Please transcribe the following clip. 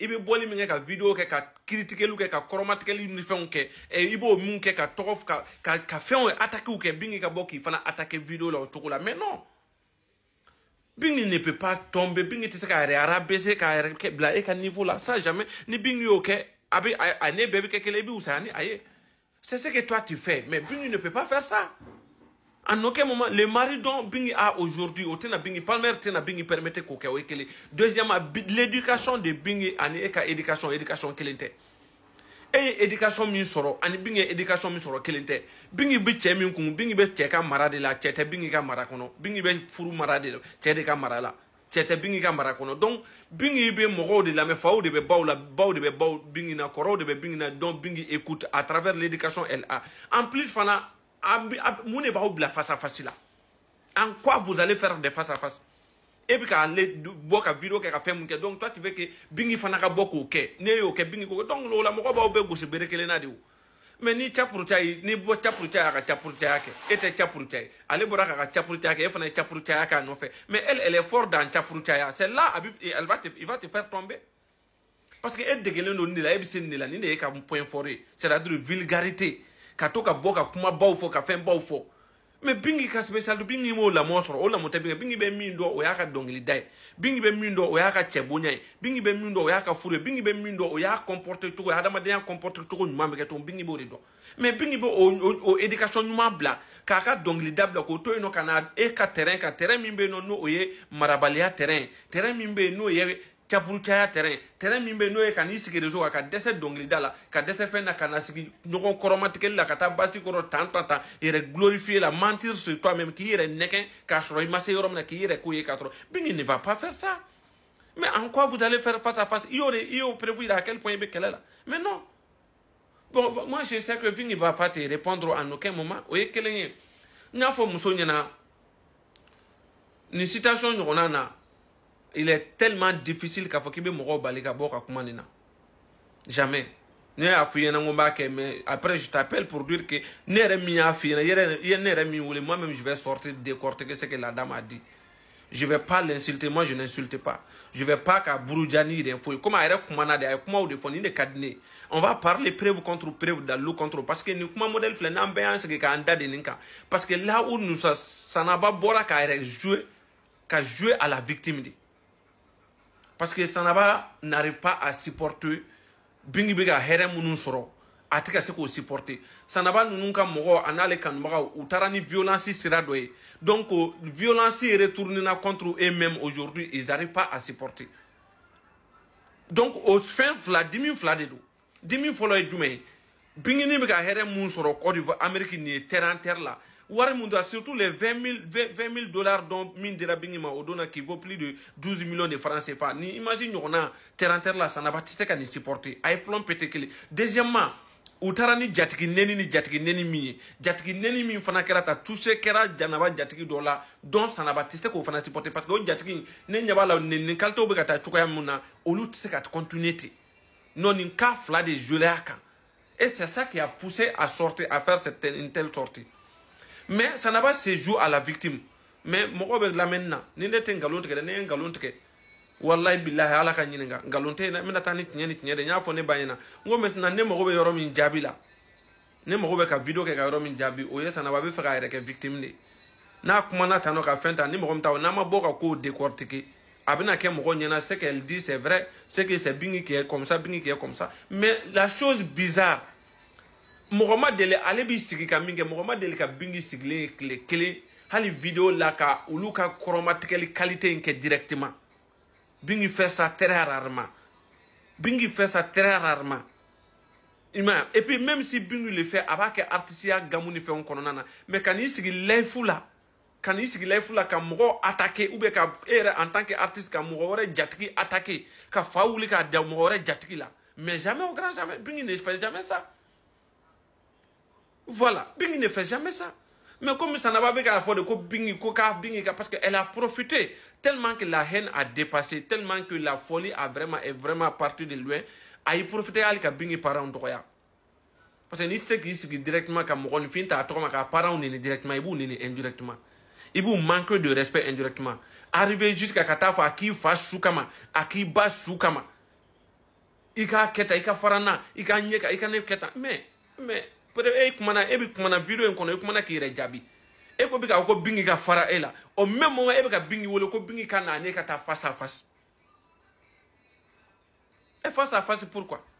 i boli bɔli ka video ke ka lu ke ka kɔrɔmatigɛliw ni fɛnw kɛ e i b'o min kɛ ka tɔgɔ ka ka ka fɛnw attaquew ke bin ka boki fana attaquer video la o la mais non Bingi ne peut pas tomber, Bingi tu sais qu'à réarabaiser, ke bla e ka niveau là, ça jamais. Ni Bingi ok, abe, ane bébé kekelebi ou ça ane aye. C'est ce que toi tu fais, mais Bingi ne peut pas faire ça en aucun moment le mari dont Bingi a aujourd'hui otena Bingi Palmer tena Bingi permettait ko kɛ deuxièmement l'éducation de Bingi ani eka éducation éducation quelle tɛ éducation min Bingi éducation min quelle Bingi bɛ cɛ Bingi bɛ la Bingi ka Bingi furu marade de la Tchete ka la Bingi ka donc Bingi Moro, de la Mefao, de bɛ la Bao, de bɛ Bingi na de Bingi na donc Bingi écoute à travers l'éducation elle a en plus fana mun de b'aw bila face à face là. en quoi vous allez faire des face à face Et puis quand le bɔ ka video kɛ ka fɛn donc toi tu veux que bingi fana ka bɔ k'o Néo? ne y'o kɛ bingi k'o donc lola moko mɔgɔ b'aw bɛɛ gosi bere na de mais ni capuruca ni bo capuruca y'a ka capurucaya kɛ e tɛ capuruca ye ale bɔra k'a ka capurucaya kɛ e fana ye capurucaya k'a mais elle elle est forte dans capurucaya c'est là elle va te il va te faire tomber parce que elle degelen don nin de la e ni se nin de la ni de y'e ka point fort c'est la de vulgarité. ka to ka bɔ ka kuma baw fɔ ka fɛn baw fɔ mɛ bingi ka spesiali bingi m'o lamɔ sɔrɔ o lamɔ tɛ bingi bingi bɛ min dɔn o y'a ka dɔnkilida ye bingi bɛ min dɔn o y'a ka cɛbonya ye bingi bɛ min dɔn o y'a ka furu ye bingi bɛ min dɔn o y'a kɔnpɔrite cogo ye adamadenya kɔnpɔrite cogo ɲuman bɛ kɛ cogo bingi b'o de dɔn mɛ bingi bɛ o o edikasɔn ɲuman bila k'a ka dɔnkilida bila k'o to yen nɔ ka na e ka tɛrɛn ka tɛrɛn min bɛ yen nɔ n'o ye marabaliya tɛrɛn tɛrɛn min bɛ yen n'o ye kaburutaya tɛrɛn tɛrɛn min bɛ n'o ye ka n'i sigi rezo kan ka dɛsɛ dɔnkilida la ka dɛsɛ fɛn na ka na sigi ɲɔgɔn kɔrɔmatigɛli la ka taa basi kɔrɔ tan tan tan glorifier la mentir sur toi même qui yɛrɛ nɛgɛn k'a sɔrɔ i yorom na k'i yɛrɛ k'o ye k'a sɔrɔ ne va pas faire ça mais en quoi vous allez faire face à face Il y'o de i y'o prévu à quel point i bɛ là. mais non bon moi je sais que bingi va faire répondre en aucun moment o ye kelen ye n y'a fɔ muso ɲɛna nin citation ɲɔgɔnna na il est tellement difficile k'a fɔ k'i bɛ mɔgɔw bali ka bɔ ka kuma na jamais ne y'a f'i ɲɛna mais après je t'appelle pour dire que ne yɛrɛ min y'a f'i ɲɛna i ye moi même je vais sortir décortiquer ce que la dame a dit je vais pas l'insulter moi je n'insulte pas je vais pas k'a buruja ni rien foyi comme a yɛrɛ kumana de a ye kumaw de fond nin de ka on va parler preuve contre preuve dalu contre parce que nous kuma modèle filɛ n'an bɛɛ y'an sigi de nin parce que là où nous ça sanaba bɔra k'a yɛrɛ jouer ka jouer à la victime parce que sanaba n'arrive pas à supporter bingi bɛ ka hɛrɛ minnu sɔrɔ a tɛ ka se k'o supporter sanaba ninnu ka mɔgɔ ani ale kanubagaw u taara ni violence sira dɔ ye donc violence retourne na contre eux mêmes aujourd'hui ils n'arrivent pas à supporter donc o fɛn fila dimi fila de don dimi fɔlɔ ye jumɛn ye bingini bɛ ka hɛrɛ minnu sɔrɔ Côte d'Ivoire Amérique nin ye terre en terre la. wari mun surtout les 20 000, 20 000 dollars dont mine de la ma o qui vaut plus de 12 millions de francs CFA ni imagine ɲɔgɔnna terrain terre là, ça n'a pas ka nin supporter a plomb pété kelen deuxièmement u taara ni jatigi neni ni jatigi neni min ye jatigi neni min fana kɛra ta tuse kɛra janaba jatiki dɔ la dɔn sanaba tɛ k'o fana supporter parce que o jatigi ne ɲɛ b'a la nenini kalitew bɛ ka taa cogoya na olu tɛ se non nin cas fila de jolaya kan et c'est ça qui a poussé à sortir à faire cette, une telle sortie mais ça n'a pas séjour à la victime mais mɔgɔ bɛ lamɛnni na ni ne tɛ nkalon tigɛ dɛ ne ye nkalon tigɛ walayi bilahi ala ka ɲininka nkalon tɛ n bɛna taa ni tiɲɛ ni tiɲɛ de n y'a fɔ ne ba ɲɛna n ko maintenant ne mago bɛ yɔrɔ min jaabi la ne mago bɛ ka video kɛ ka yɔrɔ min jaabi o ye sanaba a bɛ fɛ k'a yɛrɛ kɛ victime de n'a kumana tan nɔ ka fɛn ta ni mɔgɔ min ta o n'a ma bɔ ka kow décortiquer a bɛna kɛ mɔgɔ ɲɛna ce qu'elle dit c'est vrai ce que c'est bingi qui est comme ça bingi qui est comme ça mais la chose bizarre mɔgɔ ma deli ale b'i sigi ka min kɛ mɔgɔ ma deli ka bingi sigilen ye tile kelen hali video la ka olu ka kɔrɔmatigɛli kalite in kɛ directement bingi fait ça très rarement bingi fait ça très rarement i ma ya et puis même si bingi le fait a b'a kɛ artisiya gamu ni fɛnw kɔnɔna na mais ka n'i sigi life la ka n'i sigi life la ka mɔgɔ attaquer ou bien ka e yɛrɛ en tant que artiste ka mɔgɔ wɛrɛ jatigi attaquer ka fa wuli k'a da mɔgɔ wɛrɛ jatigi la mais jamais au grand jamais bingi ne fait jamais ça Voilà. Bingi ne fait jamais ça. Mais comme ça n'a pas à la fois de ko Bingi, Coca, Bingi, parce qu'elle a profité tellement que la haine a dépassé, tellement que la folie a vraiment, est vraiment partie de loin, a y profité à la Bingi parent droit. Parce que ni ce qui est directement comme on finit à trois ma parent ni directement, et vous ni indirectement. Et vous manquez de respect indirectement. Arriver jusqu'à Katafa, à qui fasse Soukama, à qui bas Soukama. Il a keta, il a farana, il a nyeka, il a neketa. Mais, mais, peut-être e kumana e bi kumana video en kono i e kumana k'i re jabi e ko bi k'a ko bingi ka fara e la o même moment e bi ka bingi wolo ko bingi ka na ne e ka ta face à face e face à face pourquoi